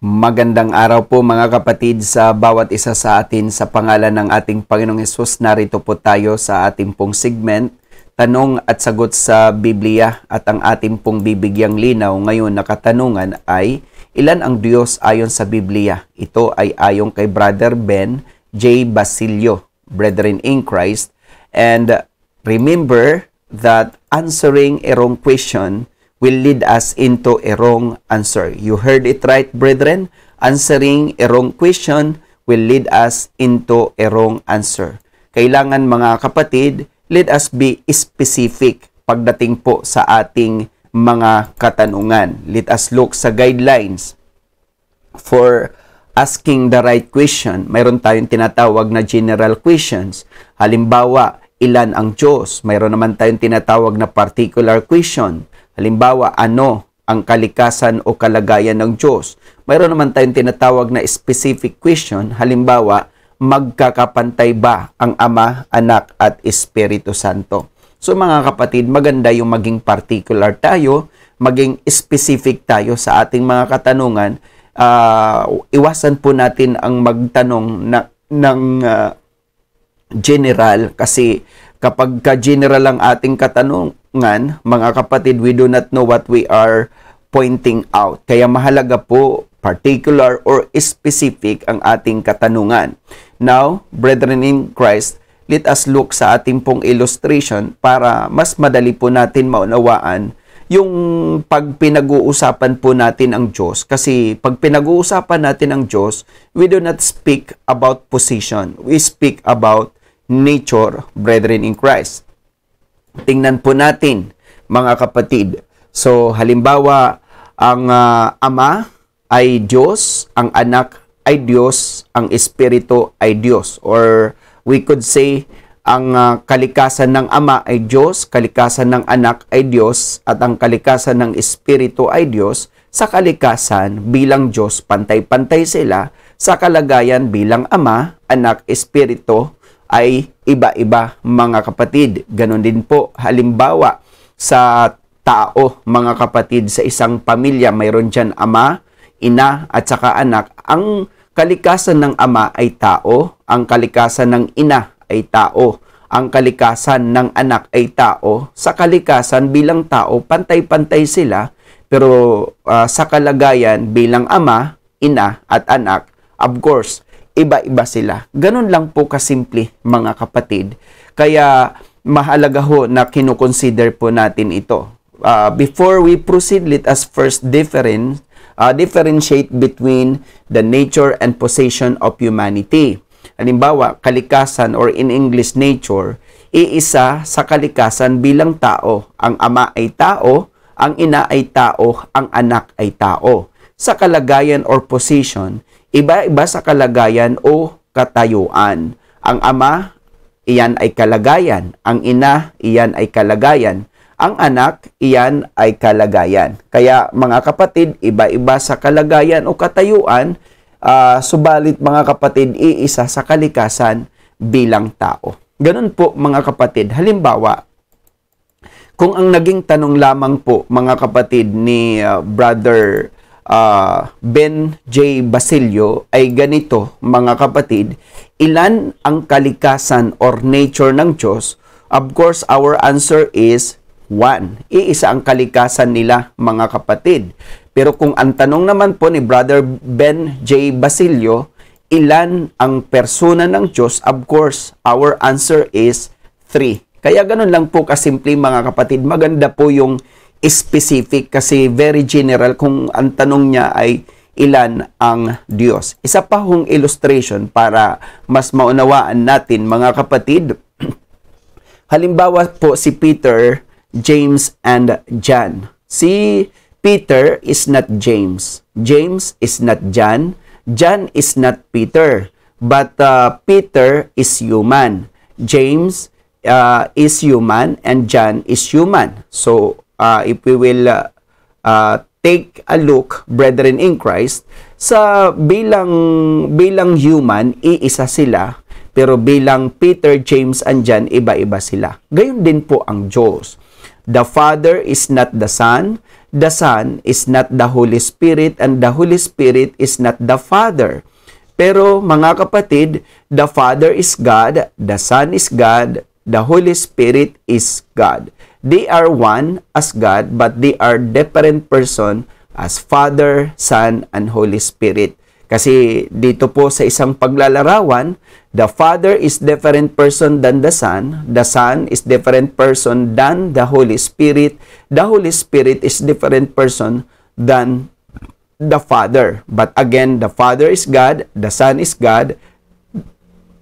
Magandang araw po mga kapatid sa bawat isa sa atin sa pangalan ng ating Panginoong Yesus. Narito po tayo sa ating pong segment, Tanong at Sagot sa Biblia at ang ating pong bibigyang linaw ngayon na katanungan ay Ilan ang Diyos ayon sa Biblia? Ito ay ayong kay Brother Ben J. Basilio, Brethren in Christ. And remember that answering a wrong question will lead us into a wrong answer. You heard it right, brethren? Answering a wrong question will lead us into a wrong answer. Kailangan mga kapatid, let us be specific pagdating po sa ating mga katanungan. Let us look sa guidelines for asking the right question. Mayroon tayong tinatawag na general questions. Halimbawa, ilan ang Diyos? Mayroon naman tayong tinatawag na particular question. Halimbawa, ano ang kalikasan o kalagayan ng Diyos? Mayroon naman tayong tinatawag na specific question. Halimbawa, magkakapantay ba ang Ama, Anak at Espiritu Santo? So mga kapatid, maganda yung maging particular tayo, maging specific tayo sa ating mga katanungan. Uh, iwasan po natin ang magtanong na, ng uh, general kasi kapag ka-general ang ating katanong, ngan, mga kapatid, we do not know what we are pointing out. Kaya mahalaga po, particular or specific ang ating katanungan. Now, brethren in Christ, let us look sa ating pong illustration para mas madali po natin maunawaan yung pag pinag-uusapan po natin ang Diyos. Kasi pag pinag-uusapan natin ang Diyos, we do not speak about position. We speak about nature, brethren in Christ. Tingnan po natin, mga kapatid. So, halimbawa, ang uh, Ama ay Diyos, ang Anak ay Diyos, ang Espiritu ay Diyos. Or we could say, ang uh, kalikasan ng Ama ay Diyos, kalikasan ng Anak ay Diyos, at ang kalikasan ng Espiritu ay Diyos. Sa kalikasan, bilang Diyos, pantay-pantay sila. Sa kalagayan, bilang Ama, Anak, Espiritu, ay iba-iba mga kapatid. Ganon din po halimbawa sa tao mga kapatid sa isang pamilya mayroon dyan ama, ina at saka anak. Ang kalikasan ng ama ay tao, ang kalikasan ng ina ay tao, ang kalikasan ng anak ay tao. Sa kalikasan bilang tao pantay-pantay sila pero uh, sa kalagayan bilang ama, ina at anak of course iba-iba sila. Ganun lang po kasimple mga kapatid. Kaya mahalaga ho na kinukonsider po natin ito. Uh, before we proceed, let us first different, uh, ah, differentiate between the nature and possession of humanity. Halimbawa, kalikasan or in English nature, iisa sa kalikasan bilang tao. Ang ama ay tao, ang ina ay tao, ang anak ay tao. Sa kalagayan or position, iba-iba sa kalagayan o katayuan. Ang ama, iyan ay kalagayan. Ang ina, iyan ay kalagayan. Ang anak, iyan ay kalagayan. Kaya mga kapatid, iba-iba sa kalagayan o katayuan, uh, subalit mga kapatid, iisa sa kalikasan bilang tao. Ganun po mga kapatid. Halimbawa, kung ang naging tanong lamang po mga kapatid ni uh, Brother uh, Ben J. Basilio ay ganito, mga kapatid, ilan ang kalikasan or nature ng Diyos? Of course, our answer is one. Iisa ang kalikasan nila, mga kapatid. Pero kung ang tanong naman po ni Brother Ben J. Basilio, ilan ang persona ng Diyos? Of course, our answer is three. Kaya ganun lang po kasimple mga kapatid. Maganda po yung specific kasi very general kung ang tanong niya ay ilan ang Diyos. Isa pa hong illustration para mas maunawaan natin mga kapatid. Halimbawa po si Peter, James, and John. Si Peter is not James. James is not John. John is not Peter. But uh, Peter is human. James uh, is human and John is human. So uh, if we will uh, uh, take a look, brethren in Christ, sa bilang bilang human, iisa sila, pero bilang Peter, James, andyan, iba-iba sila. Gayon din po ang Diyos. The Father is not the Son, the Son is not the Holy Spirit, and the Holy Spirit is not the Father. Pero mga kapatid, the Father is God, the Son is God, the Holy Spirit is God. They are one as God, but they are different person as Father, Son, and Holy Spirit. Kasi dito po sa isang paglalarawan, the Father is different person than the Son, the Son is different person than the Holy Spirit, the Holy Spirit is different person than the Father. But again, the Father is God, the Son is God,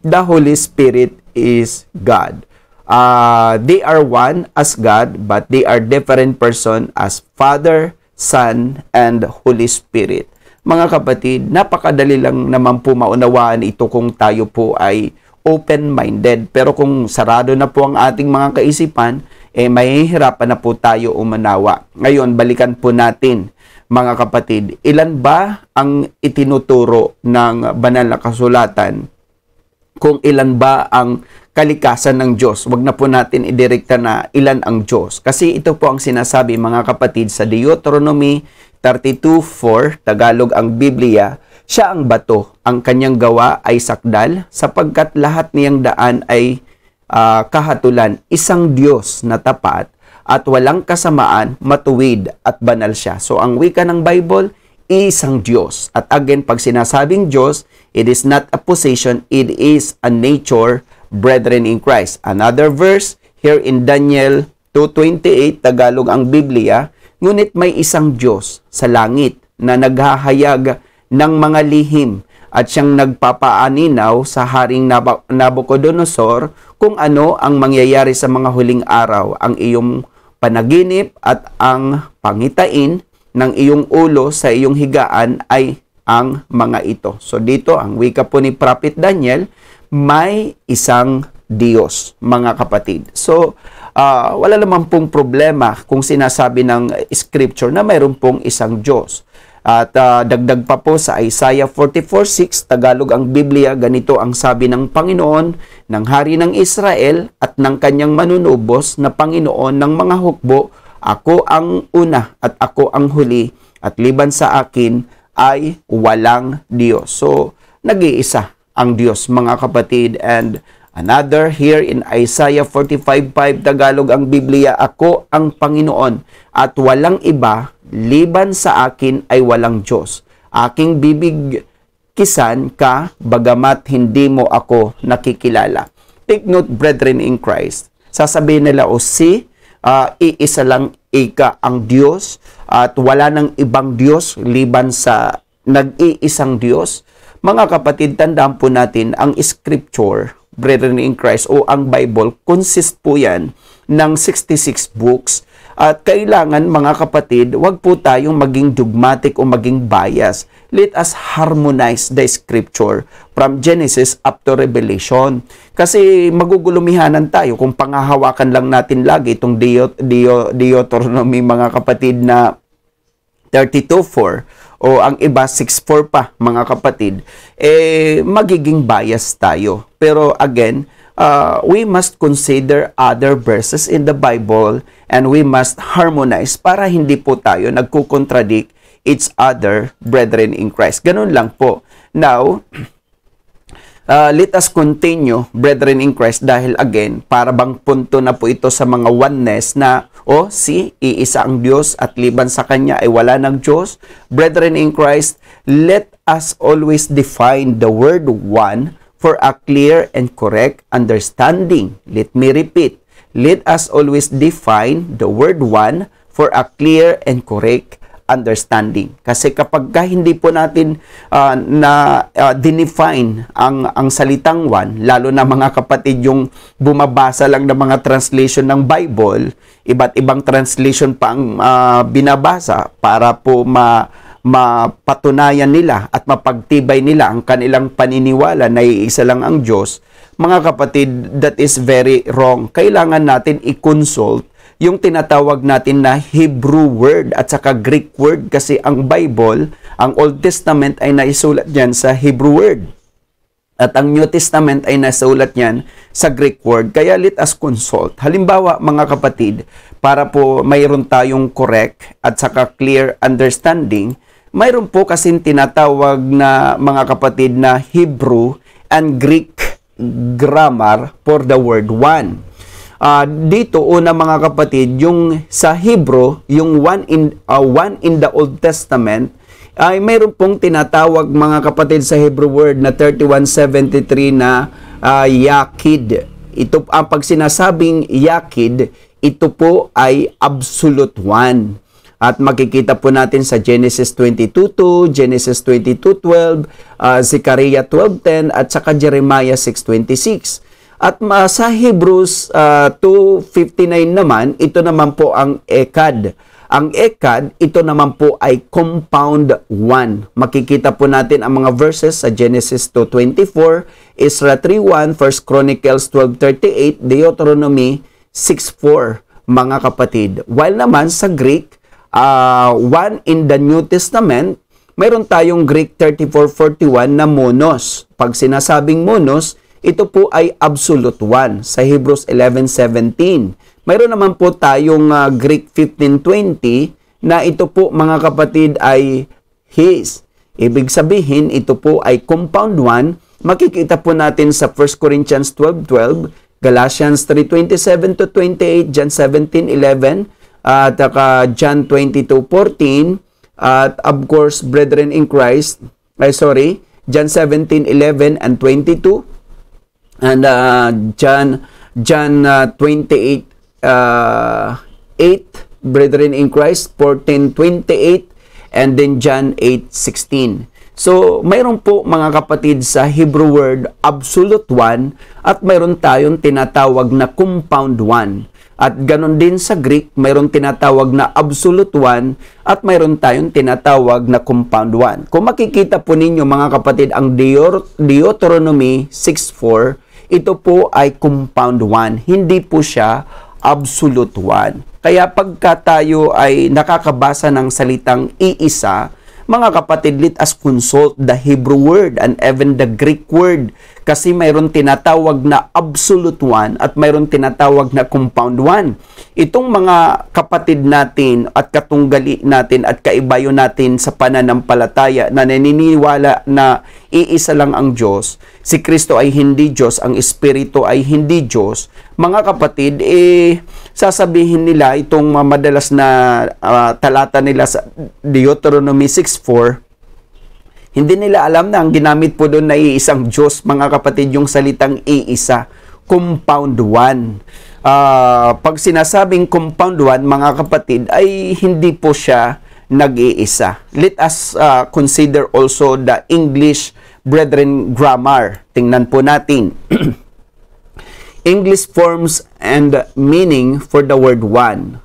the Holy Spirit is God uh, they are one as God, but they are different person as Father, Son, and Holy Spirit. Mga kapatid, napakadali lang naman po maunawaan ito kung tayo po ay open-minded. Pero kung sarado na po ang ating mga kaisipan, eh mahihirapan na po tayo umanawa. Ngayon, balikan po natin mga kapatid, ilan ba ang itinuturo ng banal na kasulatan kung ilan ba ang kalikasan ng Diyos. Huwag na po natin idirekta na ilan ang Diyos. Kasi ito po ang sinasabi mga kapatid sa Deuteronomy 32.4, Tagalog ang Biblia, siya ang bato, ang kanyang gawa ay sakdal, sapagkat lahat niyang daan ay uh, kahatulan, isang Diyos na tapat at walang kasamaan, matuwid at banal siya. So ang wika ng Bible, isang Diyos. At again, pag sinasabing Diyos, it is not a position, it is a nature, brethren in Christ. Another verse, here in Daniel 2.28, Tagalog ang Biblia, ngunit may isang Diyos sa langit na naghahayag ng mga lihim at siyang nagpapaaninaw sa Haring Nabucodonosor kung ano ang mangyayari sa mga huling araw, ang iyong panaginip at ang pangitain ng iyong ulo sa iyong higaan ay ang mga ito. So dito, ang wika po ni Prophet Daniel, may isang Diyos, mga kapatid. So, uh, wala naman pong problema kung sinasabi ng scripture na mayroon pong isang Diyos. At uh, dagdag pa po sa Isaiah 44.6, Tagalog ang Biblia, ganito ang sabi ng Panginoon, ng Hari ng Israel at ng kanyang manunubos na Panginoon ng mga hukbo ako ang una at ako ang huli at liban sa akin ay walang Diyos. So, nag-iisa ang Diyos mga kapatid and another here in Isaiah 45.5 Tagalog ang Biblia, Ako ang Panginoon at walang iba liban sa akin ay walang Diyos. Aking bibig kisan ka bagamat hindi mo ako nakikilala. Take note, brethren in Christ. Sasabihin nila, o si uh, iisa lang ika ang Diyos at wala ng ibang Diyos liban sa nag-iisang Diyos. Mga kapatid, tandaan po natin ang scripture, brethren in Christ o ang Bible, consist po yan ng 66 books at kailangan mga kapatid, wag po tayong maging dogmatic o maging bias. Let us harmonize the scripture from Genesis up to Revelation. Kasi magugulumihanan tayo kung pangahawakan lang natin lagi itong Deo, Deo, Deuteronomy mga kapatid na 32.4 o ang iba 6.4 pa mga kapatid, eh magiging bias tayo. Pero again, uh, we must consider other verses in the Bible and we must harmonize para hindi po tayo nagkukontradict its other brethren in Christ. Ganun lang po. Now, uh, let us continue brethren in Christ dahil again, para bang punto na po ito sa mga oneness na o oh, si iisa ang Diyos at liban sa Kanya ay wala ng Diyos. Brethren in Christ, let us always define the word one for a clear and correct understanding. Let me repeat. Let us always define the word one for a clear and correct understanding. Kasi kapag hindi po natin uh, na uh, ah, define ang ang salitang one, lalo na mga kapatid yung bumabasa lang ng mga translation ng Bible, iba't ibang translation pa ang uh, binabasa para po ma mapatunayan nila at mapagtibay nila ang kanilang paniniwala na iisa lang ang Diyos, mga kapatid, that is very wrong. Kailangan natin i-consult yung tinatawag natin na Hebrew word at saka Greek word kasi ang Bible, ang Old Testament ay naisulat yan sa Hebrew word. At ang New Testament ay nasulat niyan sa Greek word. Kaya let us consult. Halimbawa, mga kapatid, para po mayroon tayong correct at saka clear understanding mayroon po kasi tinatawag na mga kapatid na Hebrew and Greek grammar for the word one. Uh, dito una mga kapatid, yung sa Hebrew, yung one in uh, one in the Old Testament ay mayroon pong tinatawag mga kapatid sa Hebrew word na 3173 na uh, ah, yakid. Ito ang pag sinasabing yakid, ito po ay absolute one. At makikita po natin sa Genesis 22.2, Genesis 22.12, uh, ah, Zechariah 12.10 at saka Jeremiah 6.26. At uh, sa Hebrews uh, ah, 2.59 naman, ito naman po ang Ekad. Ang Ekad, ito naman po ay compound 1. Makikita po natin ang mga verses sa Genesis 2.24, Isra 3.1, 1 Chronicles 12.38, Deuteronomy 6.4, mga kapatid. While naman sa Greek, uh, one in the New Testament, mayroon tayong Greek 3441 na monos. Pag sinasabing monos, ito po ay absolute one sa Hebrews 11:17. Mayroon naman po tayong uh, Greek 15:20 na ito po mga kapatid ay his. Ibig sabihin, ito po ay compound one. Makikita po natin sa 1 Corinthians 12.12, 12, Galatians 3.27 to 28, John 17.11, at saka John 22:14 at of course brethren in Christ ay sorry John 17:11 and 22 and uh, John John uh, 28 uh, 8 brethren in Christ 14:28 and then John 8:16 So, mayroon po mga kapatid sa Hebrew word absolute one at mayroon tayong tinatawag na compound one. At ganun din sa Greek, mayroon tinatawag na absolute one at mayroon tayong tinatawag na compound one. Kung makikita po ninyo mga kapatid ang Deuteronomy 6.4, ito po ay compound one. Hindi po siya absolute one. Kaya pagka tayo ay nakakabasa ng salitang iisa, mga kapatid, let us consult the Hebrew word and even the Greek word kasi mayroon tinatawag na absolute one at mayroon tinatawag na compound one. Itong mga kapatid natin at katunggali natin at kaibayo natin sa pananampalataya na naniniwala na iisa lang ang Diyos, si Kristo ay hindi Diyos, ang Espiritu ay hindi Diyos, mga kapatid, eh, sasabihin nila itong uh, madalas na uh, talata nila sa Deuteronomy 6.4, hindi nila alam na ang ginamit po doon na iisang Diyos, mga kapatid, yung salitang iisa, compound one. Uh, pag sinasabing compound one, mga kapatid, ay hindi po siya nag-iisa. Let us uh, consider also the English Brethren Grammar. Tingnan po natin. English forms and meaning for the word one.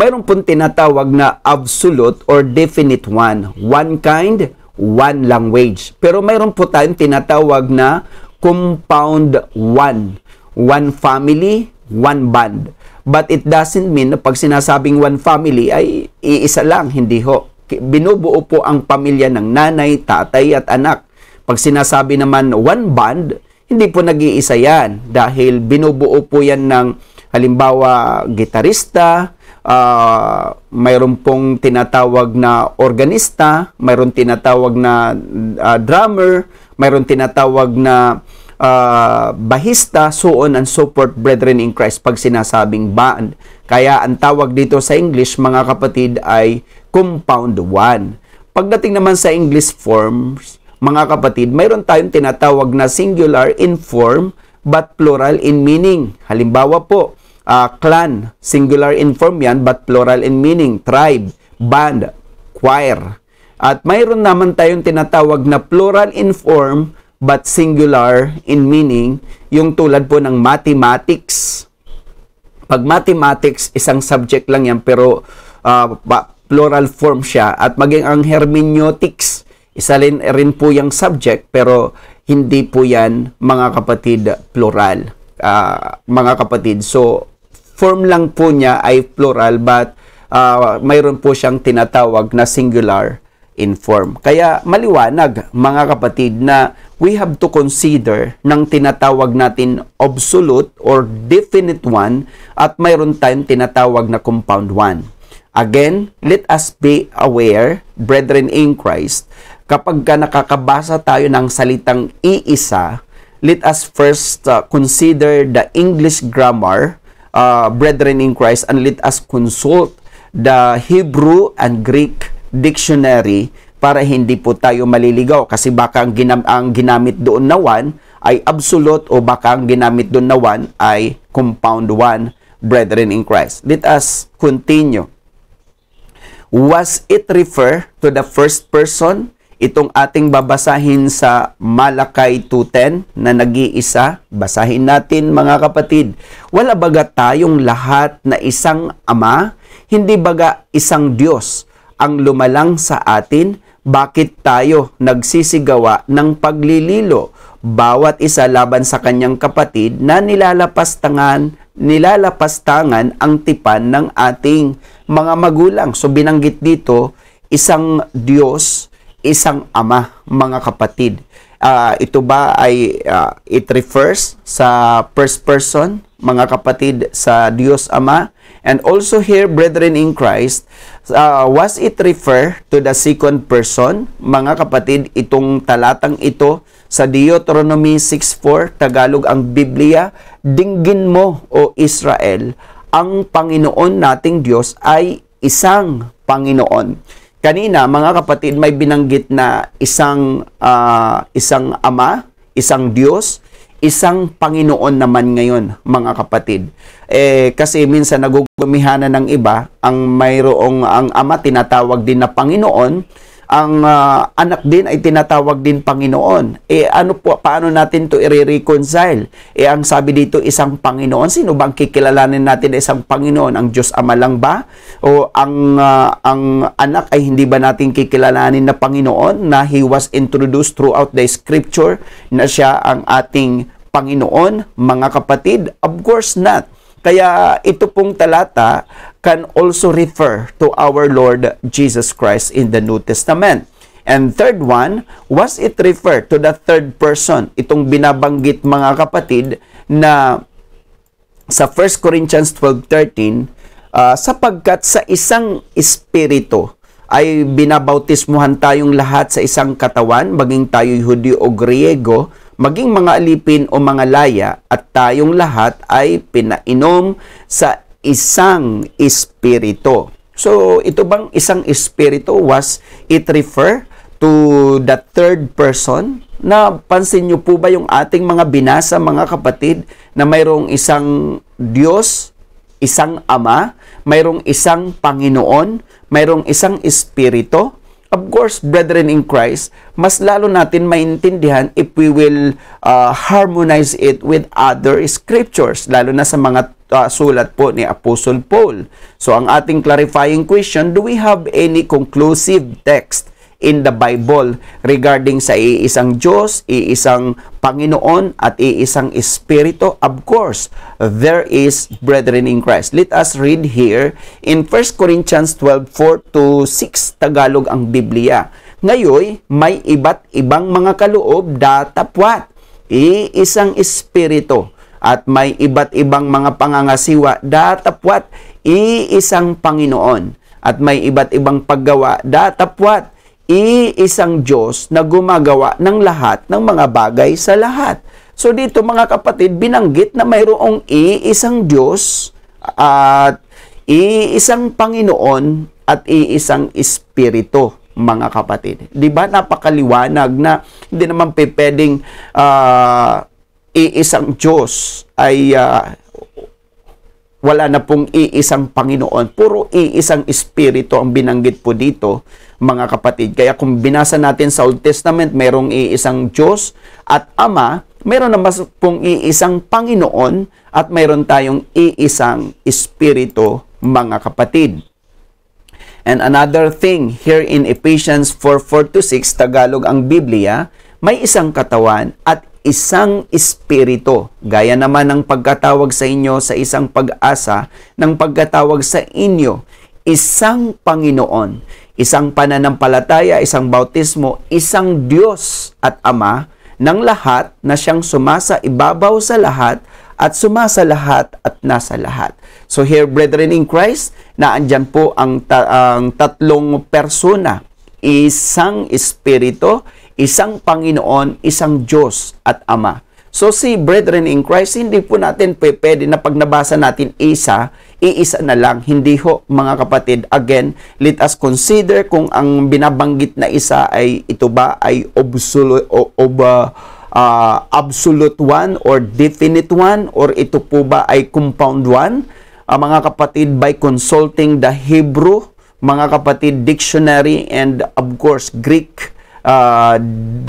Mayroon pong tinatawag na absolute or definite one. One kind, one language. Pero mayroon po tayong tinatawag na compound one. One family, one band. But it doesn't mean na pag sinasabing one family ay iisa lang, hindi ho. Binubuo po ang pamilya ng nanay, tatay at anak. Pag sinasabi naman one band, hindi po nag-iisa yan dahil binubuo po yan ng halimbawa gitarista, uh, mayroon pong tinatawag na organista, mayroon tinatawag na uh, drummer, mayroon tinatawag na uh, bahista, so on and so forth, brethren in Christ, pag sinasabing band. Kaya ang tawag dito sa English, mga kapatid, ay compound one. Pagdating naman sa English forms, mga kapatid, mayroon tayong tinatawag na singular in form but plural in meaning. Halimbawa po, uh, clan, singular in form yan but plural in meaning. Tribe, band, choir. At mayroon naman tayong tinatawag na plural in form but singular in meaning, yung tulad po ng mathematics. Pag mathematics, isang subject lang yan pero uh, plural form siya at maging ang hermeneutics isa rin, rin po yung subject pero hindi po yan mga kapatid plural. Uh, mga kapatid. So, form lang po niya ay plural but uh, mayroon po siyang tinatawag na singular in form. Kaya maliwanag mga kapatid na we have to consider ng tinatawag natin absolute or definite one at mayroon tayong tinatawag na compound one. Again, let us be aware, brethren in Christ, kapag ka nakakabasa tayo ng salitang iisa, let us first uh, consider the English grammar, uh, brethren in Christ, and let us consult the Hebrew and Greek dictionary para hindi po tayo maliligaw kasi baka ang, ginam ang ginamit doon na one ay absolute o baka ang ginamit doon na one ay compound one, brethren in Christ. Let us continue. Was it refer to the first person itong ating babasahin sa Malakay 2.10 na nag-iisa. Basahin natin mga kapatid. Wala baga tayong lahat na isang ama, hindi baga isang Diyos ang lumalang sa atin, bakit tayo nagsisigawa ng paglililo bawat isa laban sa kanyang kapatid na nilalapastangan, nilalapastangan ang tipan ng ating mga magulang. So binanggit dito, isang Diyos isang ama, mga kapatid. Uh, ito ba ay uh, it refers sa first person, mga kapatid, sa Diyos Ama? And also here, brethren in Christ, uh, was it refer to the second person? Mga kapatid, itong talatang ito sa Deuteronomy 6.4, Tagalog ang Biblia, Dinggin mo, O Israel, ang Panginoon nating Diyos ay isang Panginoon kanina mga kapatid may binanggit na isang uh, isang ama, isang Diyos, isang Panginoon naman ngayon mga kapatid. Eh kasi minsan nagugumihana ng iba ang mayroong ang ama tinatawag din na Panginoon ang uh, anak din ay tinatawag din Panginoon. E ano po, paano natin to i-reconcile? E ang sabi dito, isang Panginoon. Sino bang kikilalanin natin na isang Panginoon? Ang Diyos Ama lang ba? O ang, uh, ang anak ay hindi ba natin kikilalanin na Panginoon na He was introduced throughout the scripture na siya ang ating Panginoon, mga kapatid? Of course not. Kaya ito pong talata can also refer to our Lord Jesus Christ in the New Testament. And third one, was it refer to the third person? Itong binabanggit mga kapatid na sa 1 Corinthians 12.13, uh, ah, sapagkat sa isang espiritu ay binabautismuhan tayong lahat sa isang katawan, maging tayo Hudyo o Griego, maging mga alipin o mga laya at tayong lahat ay pinainom sa isang espirito. So, ito bang isang espirito was it refer to the third person? Napansin niyo po ba yung ating mga binasa, mga kapatid, na mayroong isang Diyos, isang Ama, mayroong isang Panginoon, mayroong isang espirito? of course, brethren in Christ, mas lalo natin maintindihan if we will uh, harmonize it with other scriptures, lalo na sa mga uh, sulat po ni Apostle Paul. So, ang ating clarifying question, do we have any conclusive text in the Bible regarding sa iisang Diyos, iisang Panginoon at iisang Espiritu. Of course, there is brethren in Christ. Let us read here in 1 Corinthians 12:4 6 Tagalog ang Biblia. Ngayon, may iba't ibang mga kaloob datapwat. Iisang Espiritu at may iba't ibang mga pangangasiwa datapwat iisang Panginoon at may iba't ibang paggawa datapwat iisang Diyos na gumagawa ng lahat ng mga bagay sa lahat. So dito mga kapatid, binanggit na mayroong iisang Diyos at iisang Panginoon at iisang Espiritu mga kapatid. 'Di ba napakaliwanag na hindi naman pwedeng uh, iisang Diyos ay uh, wala na pong iisang Panginoon, puro iisang espiritu ang binanggit po dito mga kapatid. Kaya kung binasa natin sa Old Testament, merong iisang Diyos at Ama, meron naman pong iisang Panginoon at meron tayong iisang Espiritu, mga kapatid. And another thing, here in Ephesians 4:4 6, Tagalog ang Biblia, may isang katawan at isang espiritu. Gaya naman ng pagkatawag sa inyo sa isang pag-asa, ng pagkatawag sa inyo, isang Panginoon isang pananampalataya, isang bautismo, isang Diyos at Ama ng lahat na siyang sumasa ibabaw sa lahat at sumasa lahat at nasa lahat. So here, brethren in Christ, naandyan po ang, ta- ang tatlong persona. Isang Espiritu, isang Panginoon, isang Diyos at Ama. So si brethren in Christ, hindi po natin pwede na pag nabasa natin isa, iisa na lang. Hindi ho, mga kapatid. Again, let us consider kung ang binabanggit na isa ay ito ba ay absolute, ob, uh, absolute one or definite one or ito po ba ay compound one. Uh, mga kapatid, by consulting the Hebrew, mga kapatid, dictionary and of course Greek uh,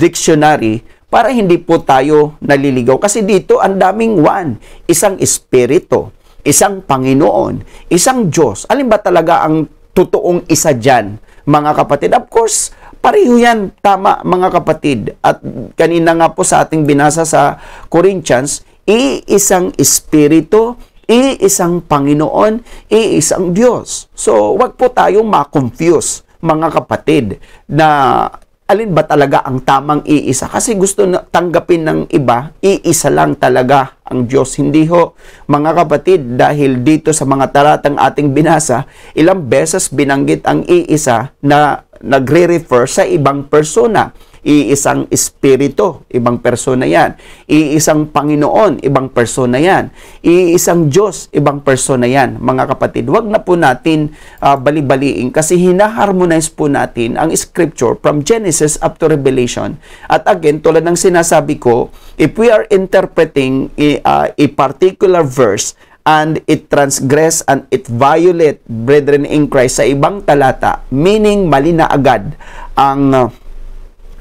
dictionary, para hindi po tayo naliligaw. Kasi dito, ang daming one. Isang espirito isang Panginoon, isang Diyos. Alin ba talaga ang totoong isa dyan, mga kapatid? Of course, pareho yan, tama mga kapatid. At kanina nga po sa ating binasa sa Corinthians, iisang Espiritu, iisang Panginoon, iisang Diyos. So, wag po tayong makonfuse mga kapatid na alin ba talaga ang tamang iisa? Kasi gusto na tanggapin ng iba, iisa lang talaga ang Diyos. Hindi ho, mga kapatid, dahil dito sa mga talatang ating binasa, ilang beses binanggit ang iisa na nagre-refer sa ibang persona iisang espiritu, ibang persona yan. Iisang Panginoon, ibang persona yan. Iisang Diyos, ibang persona yan. Mga kapatid, wag na po natin uh, balibaliin kasi hinaharmonize po natin ang scripture from Genesis up to Revelation. At again, tulad ng sinasabi ko, if we are interpreting a, uh, a particular verse, and it transgress and it violate brethren in Christ sa ibang talata meaning mali na agad ang uh,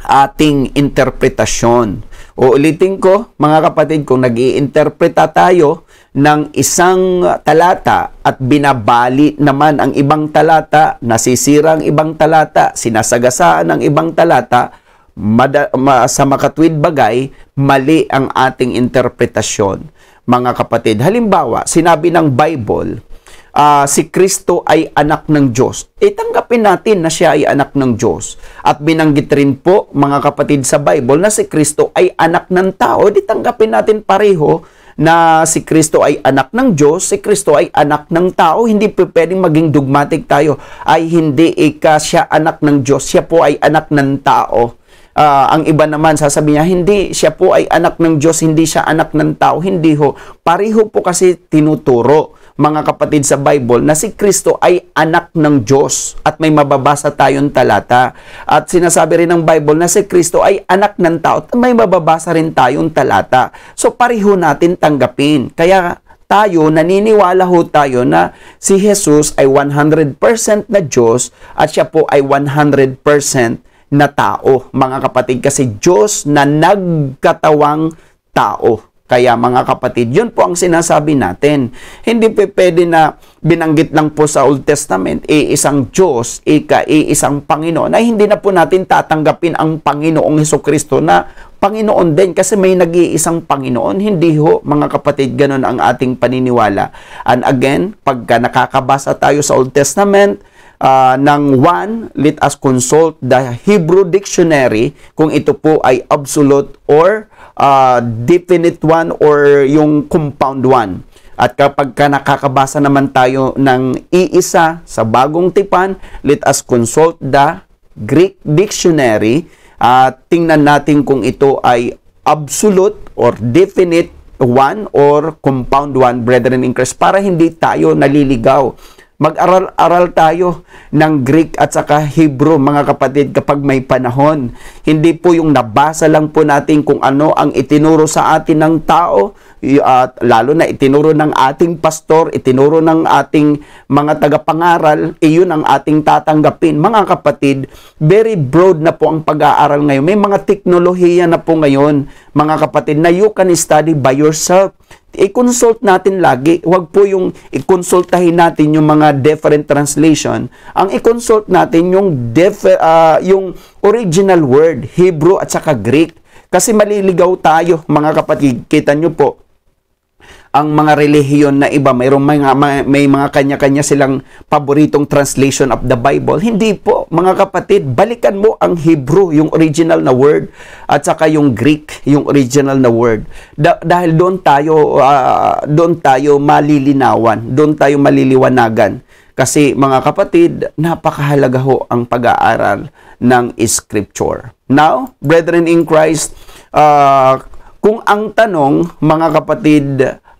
ating interpretasyon. O ulitin ko, mga kapatid, kung nag interpreta tayo ng isang talata at binabali naman ang ibang talata, nasisira ang ibang talata, sinasagasaan ang ibang talata, mada, ma, sa makatwid bagay, mali ang ating interpretasyon. Mga kapatid, halimbawa, sinabi ng Bible, uh, si Kristo ay anak ng Diyos. Itanggapin eh, natin na siya ay anak ng Diyos. At binanggit rin po mga kapatid sa Bible na si Kristo ay anak ng tao. Di natin pareho na si Kristo ay anak ng Diyos, si Kristo ay anak ng tao. Hindi pwedeng maging dogmatic tayo. Ay hindi ika eh, siya anak ng Diyos, siya po ay anak ng tao. Uh, ang iba naman sasabi niya, hindi, siya po ay anak ng Diyos, hindi siya anak ng tao, hindi ho. Pareho po kasi tinuturo mga kapatid sa Bible na si Kristo ay anak ng Diyos at may mababasa tayong talata. At sinasabi rin ng Bible na si Kristo ay anak ng tao at may mababasa rin tayong talata. So pareho natin tanggapin. Kaya tayo, naniniwala ho tayo na si Jesus ay 100% na Diyos at siya po ay 100% na tao. Mga kapatid, kasi Diyos na nagkatawang tao. Kaya mga kapatid, yun po ang sinasabi natin. Hindi pa pwede na binanggit lang po sa Old Testament, iisang e Diyos, ika, iisang e Panginoon, ay hindi na po natin tatanggapin ang Panginoong Heso Kristo na Panginoon din kasi may nag-iisang Panginoon. Hindi ho, mga kapatid, ganun ang ating paniniwala. And again, pagka nakakabasa tayo sa Old Testament, uh, ng one, let us consult the Hebrew dictionary kung ito po ay absolute or uh, definite one or yung compound one. At kapag ka nakakabasa naman tayo ng iisa sa bagong tipan, let us consult the Greek dictionary at uh, tingnan natin kung ito ay absolute or definite one or compound one, brethren in Christ, para hindi tayo naliligaw Mag-aral-aral tayo ng Greek at saka Hebrew mga kapatid kapag may panahon. Hindi po yung nabasa lang po natin kung ano ang itinuro sa atin ng tao at lalo na itinuro ng ating pastor, itinuro ng ating mga tagapangaral, iyon eh, ang ating tatanggapin. Mga kapatid, very broad na po ang pag-aaral ngayon. May mga teknolohiya na po ngayon, mga kapatid, na you can study by yourself i-consult natin lagi. Huwag po yung i-consultahin natin yung mga different translation. Ang i-consult natin yung, def, uh, ah, yung original word, Hebrew at saka Greek. Kasi maliligaw tayo, mga kapatid. Kita nyo po, ang mga relihiyon na iba, mayroong mga, may mga kanya-kanya silang paboritong translation of the Bible. Hindi po, mga kapatid, balikan mo ang Hebrew, yung original na word, at saka yung Greek, yung original na word. Da- dahil doon tayo, uh, doon tayo malilinawan, doon tayo maliliwanagan. Kasi mga kapatid, napakahalaga ho ang pag-aaral ng Scripture. Now, brethren in Christ, uh, kung ang tanong, mga kapatid,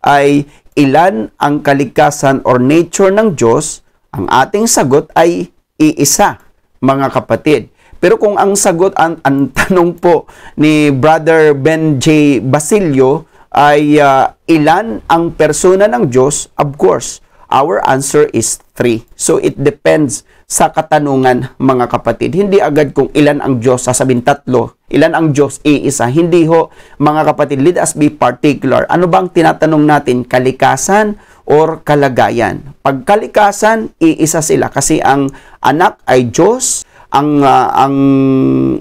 ay ilan ang kalikasan or nature ng Diyos, ang ating sagot ay iisa, mga kapatid. Pero kung ang sagot, ang, ang tanong po ni Brother Ben J. Basilio ay uh, ilan ang persona ng Diyos, of course, Our answer is 3. So it depends sa katanungan mga kapatid. Hindi agad kung ilan ang Diyos, sasabihin tatlo. Ilan ang Diyos, iisa. Hindi ho mga kapatid, let us be particular. Ano bang tinatanong natin? Kalikasan or kalagayan? Pag kalikasan, iisa sila kasi ang anak ay Diyos, ang, uh, ang,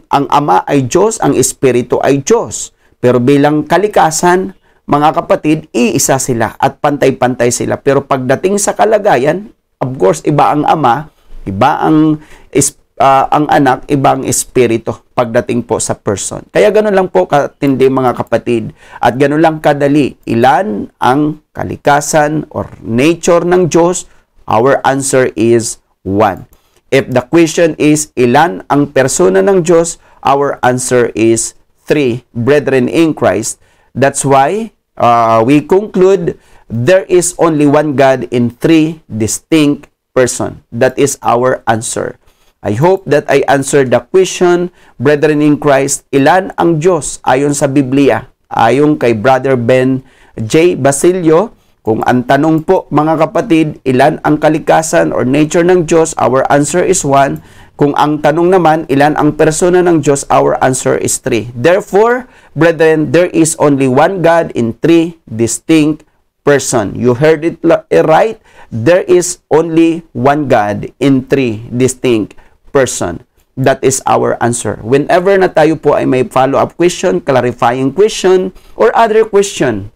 ang ama ay Diyos, ang espiritu ay Diyos. Pero bilang kalikasan, mga kapatid, iisa sila at pantay-pantay sila. Pero pagdating sa kalagayan, of course, iba ang ama, iba ang uh, ang anak, iba ang espiritu pagdating po sa person. Kaya ganun lang po katindi mga kapatid at ganun lang kadali. Ilan ang kalikasan or nature ng Diyos? Our answer is one. If the question is ilan ang persona ng Diyos, our answer is three, brethren in Christ. That's why uh, we conclude there is only one God in three distinct person. That is our answer. I hope that I answered the question, Brethren in Christ, ilan ang Diyos ayon sa Biblia? Ayon kay Brother Ben J. Basilio, kung ang tanong po mga kapatid, ilan ang kalikasan or nature ng Diyos, our answer is one. Kung ang tanong naman, ilan ang persona ng Diyos, our answer is three. Therefore, Brethren, there is only one God in three distinct person. You heard it eh, right. There is only one God in three distinct person. That is our answer. Whenever na tayo po ay may follow-up question, clarifying question, or other question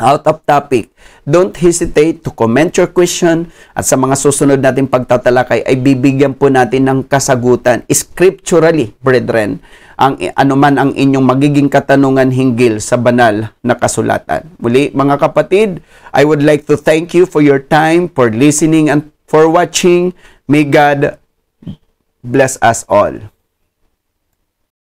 out of topic, Don't hesitate to comment your question at sa mga susunod nating pagtatalakay ay bibigyan po natin ng kasagutan scripturally, brethren, ang anuman ang inyong magiging katanungan hinggil sa banal na kasulatan. Muli, mga kapatid, I would like to thank you for your time, for listening and for watching. May God bless us all.